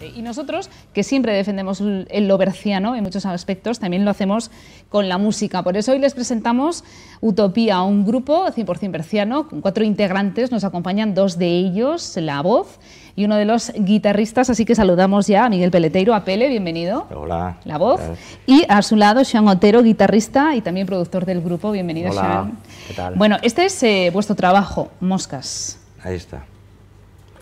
Eh, y nosotros, que siempre defendemos el verciano en muchos aspectos, también lo hacemos con la música. Por eso hoy les presentamos Utopía, un grupo 100% berciano, con cuatro integrantes. Nos acompañan dos de ellos, la voz y uno de los guitarristas. Así que saludamos ya a Miguel Peleteiro, a Pele, bienvenido. Hola. La voz. Y a su lado, Sean Otero, guitarrista y también productor del grupo. Bienvenido, Hola. ¿Qué tal? Bueno, este es eh, vuestro trabajo, Moscas. Ahí está.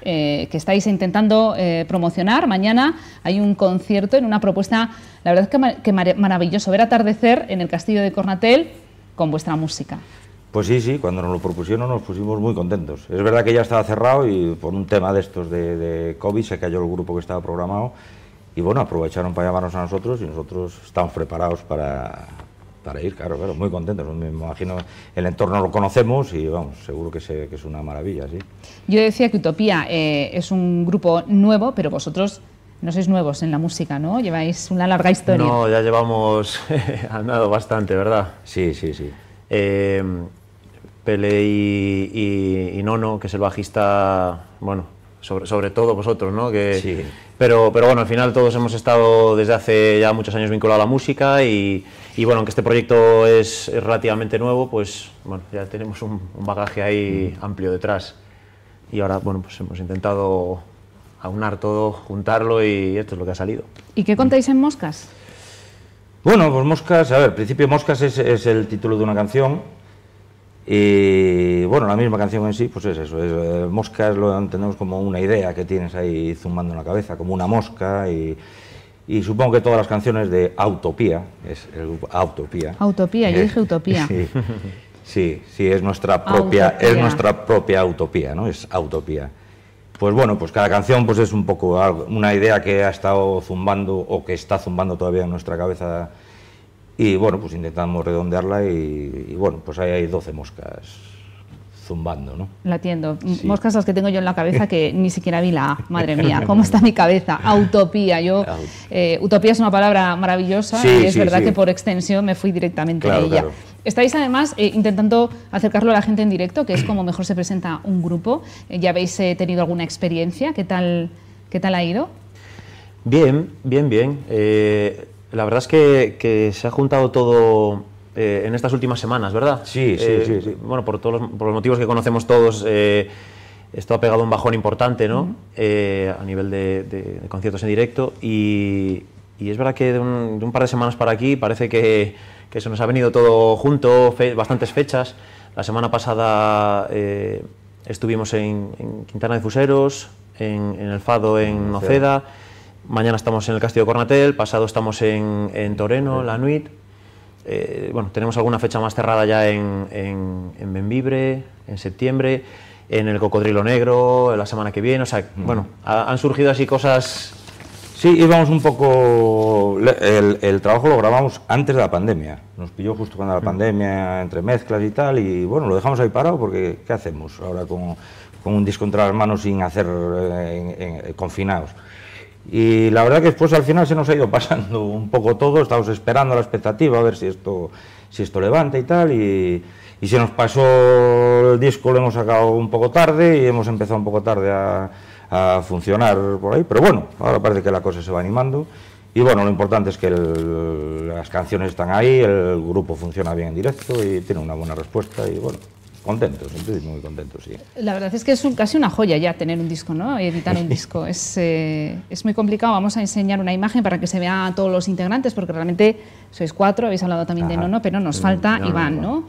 Eh, que estáis intentando eh, promocionar. Mañana hay un concierto en una propuesta, la verdad es que, que maravilloso, ver atardecer en el castillo de Cornatel con vuestra música. Pues sí, sí, cuando nos lo propusieron nos pusimos muy contentos. Es verdad que ya estaba cerrado y por un tema de estos de, de COVID se cayó el grupo que estaba programado y bueno, aprovecharon para llamarnos a nosotros y nosotros estamos preparados para, para ir, claro, claro, muy contentos. Me imagino el entorno lo conocemos y vamos, seguro que, es una maravilla, sí. Yo decía que Utopía eh, es un grupo nuevo, pero vosotros no sois nuevos en la música, ¿no? Lleváis una larga historia. No, ya llevamos andado bastante, ¿verdad? Sí, sí, sí. Eh, Pele y Nono, que es el bajista, bueno, sobre, todo vosotros, ¿no? Que, sí. pero, pero bueno, al final todos hemos estado desde hace ya muchos años vinculados a la música y, y bueno, aunque este proyecto es, relativamente nuevo, pues bueno, ya tenemos un, bagaje ahí mm. amplio detrás. Y ahora, bueno, pues hemos intentado aunar todo, juntarlo y esto es lo que ha salido. ¿Y qué contáis en Moscas? Bueno, pues Moscas, a ver, principio Moscas es el título de una canción y bueno, la misma canción en sí, pues es eso, es, eh, moscas lo entendemos como una idea que tienes ahí zumbando en la cabeza, como una mosca y... supongo que todas las canciones de Autopía, es el grupo Autopía. Autopía, yo eh, dije Utopía. Sí, sí, es nuestra propia, es nuestra propia utopía, ¿no? Es Autopía. Pues bueno, pues cada canción pues es un poco una idea que ha estado zumbando o que está zumbando todavía en nuestra cabeza y bueno, pues intentamos redondearla y, bueno, pues ahí hay 12 moscas zumbando, ¿no? la Moscas las que tengo yo en la cabeza que ni siquiera vi la A. Madre mía, ¿cómo está mi cabeza? Utopía. Yo, eh, utopía es una palabra maravillosa y es verdad que por extensión me fui directamente a ella. Estáis además eh, intentando acercarlo a la gente en directo, que es como mejor se presenta un grupo. Eh, ¿Ya habéis tenido alguna experiencia? ¿Qué tal, ¿Qué tal ha ido? Bien, bien, bien. La verdad es que, se ha juntado todo eh, en estas últimas semanas, ¿verdad? Sí, sí, eh, sí, Bueno, por todos los, motivos que conocemos todos, eh, esto ha pegado un bajón importante, ¿no? a nivel de, conciertos en directo. Y, es verdad que de un, par de semanas para aquí parece que, se nos ha venido todo junto, bastantes fechas. La semana pasada estuvimos en, Quintana de Fuseros, en, en El Fado, en Noceda... Mañana estamos en el Castillo Cornatel, pasado estamos en, Toreno, La Nuit. Eh, bueno, tenemos alguna fecha más cerrada ya en, en, en Benvibre, en septiembre, en el Cocodrilo Negro, la semana que viene. O sea, bueno, han surgido así cosas. Sí, íbamos un poco. El, trabajo lo grabamos antes de la pandemia. Nos pilló justo cuando la mm. pandemia, entre mezclas y tal, y bueno, lo dejamos ahí parado porque ¿qué hacemos ahora con, un disco entre las manos sin hacer eh, eh, confinados? Y la verdad que después al final se nos ha ido pasando un poco todo, estábamos esperando la expectativa a ver si esto, si esto levanta y tal, y, y se nos pasó el disco, lo hemos sacado un poco tarde y hemos empezado un poco tarde a, a funcionar por ahí, pero bueno, ahora parece que la cosa se va animando y bueno, lo importante es que las canciones están ahí, el grupo funciona bien en directo y tiene una buena respuesta y bueno, Contentos, muy contentos, sí. La verdad es que es un, casi una joya ya tener un disco, ¿no? Editar un disco. Es, eh, es, muy complicado. Vamos a enseñar una imagen para que se vea a todos los integrantes, porque realmente sois cuatro, habéis hablado también de Nono, pero nos falta Iván, ¿no?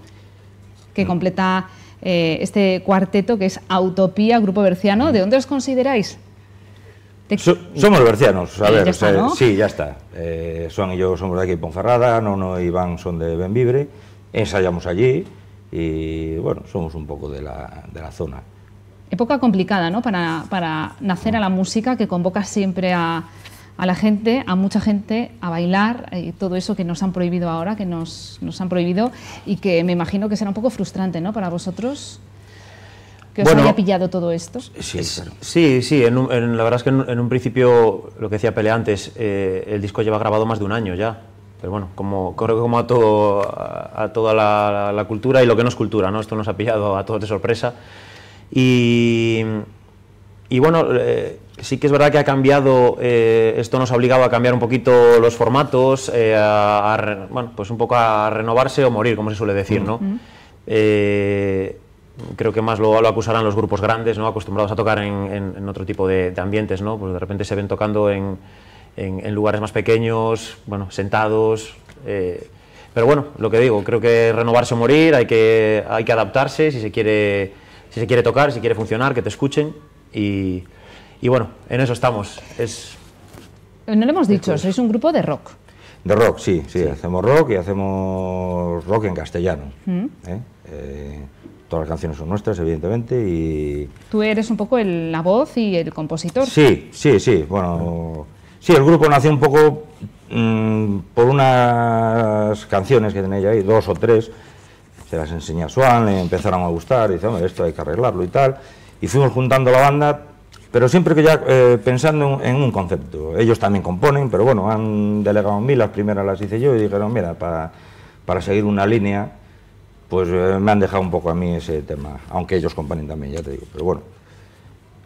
que mm. completa eh, este cuarteto que es Autopía, Grupo Berciano. Mm. ¿De dónde os consideráis? somos bercianos, a eh, ver, sí, ya está. Son y yo somos de aquí, Ponferrada, Nono y Iván son de Benvibre, ensayamos allí y bueno, somos un poco de la, de la zona. Época complicada, ¿no? Para, para, nacer a la música que convoca siempre a, a, la gente, a mucha gente, a bailar, eh, y todo eso que nos han prohibido ahora, que nos, nos han prohibido y que me imagino que será un poco frustrante, ¿no? Para vosotros que os haya pillado todo esto. Sí, sí, sí en la verdad es que en, un principio, lo que decía Pele antes, eh, el disco lleva grabado más de un año ya. Pero bueno, como, creo como a, todo, a toda la, cultura y lo que no es cultura, ¿no? Esto nos ha pillado a todos de sorpresa. Y, y bueno, eh, sí que es verdad que ha cambiado, eh, esto nos ha obligado a cambiar un poquito los formatos, eh, a, bueno, pues un poco a renovarse o morir, como se suele decir, ¿no? creo que más lo, lo, acusarán los grupos grandes, ¿no? acostumbrados a tocar en, otro tipo de, de, ambientes, ¿no? pues de repente se ven tocando en, en, lugares más pequeños, bueno, sentados. Eh, pero bueno, lo que digo, creo que renovarse o morir, hay que, hay que adaptarse si se, quiere, si se quiere tocar, si quiere funcionar, que te escuchen. Y, y bueno, en eso estamos. Es, no lo hemos dicho, sois un grupo de rock. De rock, sí, sí, hacemos rock y hacemos rock en castellano. Mm. ¿eh? Eh, todas las canciones son nuestras, evidentemente, y... Tú eres un poco la voz y el compositor. Sí, sí, sí, bueno... Sí, el grupo nació un poco mm, por unas canciones que tenéis ahí, dos o tres, se las enseñé a Swan, le empezaron a gustar, y dice, hombre, esto hay que arreglarlo y tal, y fuimos juntando la banda, pero siempre que ya eh, pensando en un concepto. Ellos también componen, pero bueno, han delegado a mí, las primeras las hice yo y dijeron, mira, para, para seguir una línea, pues eh, me han dejado un poco a mí ese tema, aunque ellos componen también, ya te digo, pero bueno.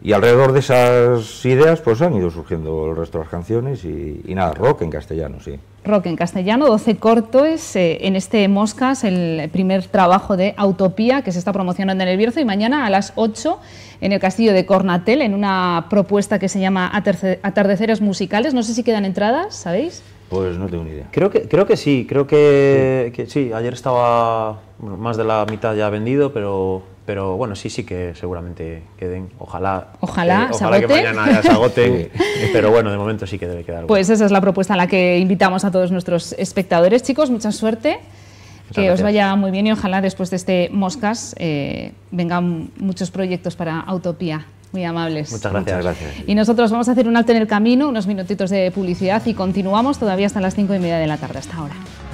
Y alrededor de esas ideas pues han ido surgiendo el resto de las canciones y, nada, rock en castellano, sí. Rock en castellano, 12 cortos eh, en este Moscas, el primer trabajo de Autopía que se está promocionando en el Bierzo y mañana a las 8 en el Castillo de Cornatel en una propuesta que se llama Atardeceres Musicales. No sé si quedan entradas, ¿sabéis? Pues no tengo ni idea. Creo que, creo que sí, creo que sí. ayer estaba más de la mitad ya vendido, pero pero bueno, sí, sí que seguramente queden. Ojalá. Ojalá, eh, que, ojalá se agoten. pero bueno, de momento sí que debe quedar. Pues esa es la propuesta a la que invitamos a todos nuestros espectadores. Chicos, mucha suerte. que os vaya muy bien y ojalá después de este Moscas eh, vengan muchos proyectos para Autopía. Muy amables. Muchas gracias, gracias. Y nosotros vamos a hacer un alto en el camino, unos minutitos de publicidad y continuamos todavía hasta las cinco y media de la tarde. Hasta ahora.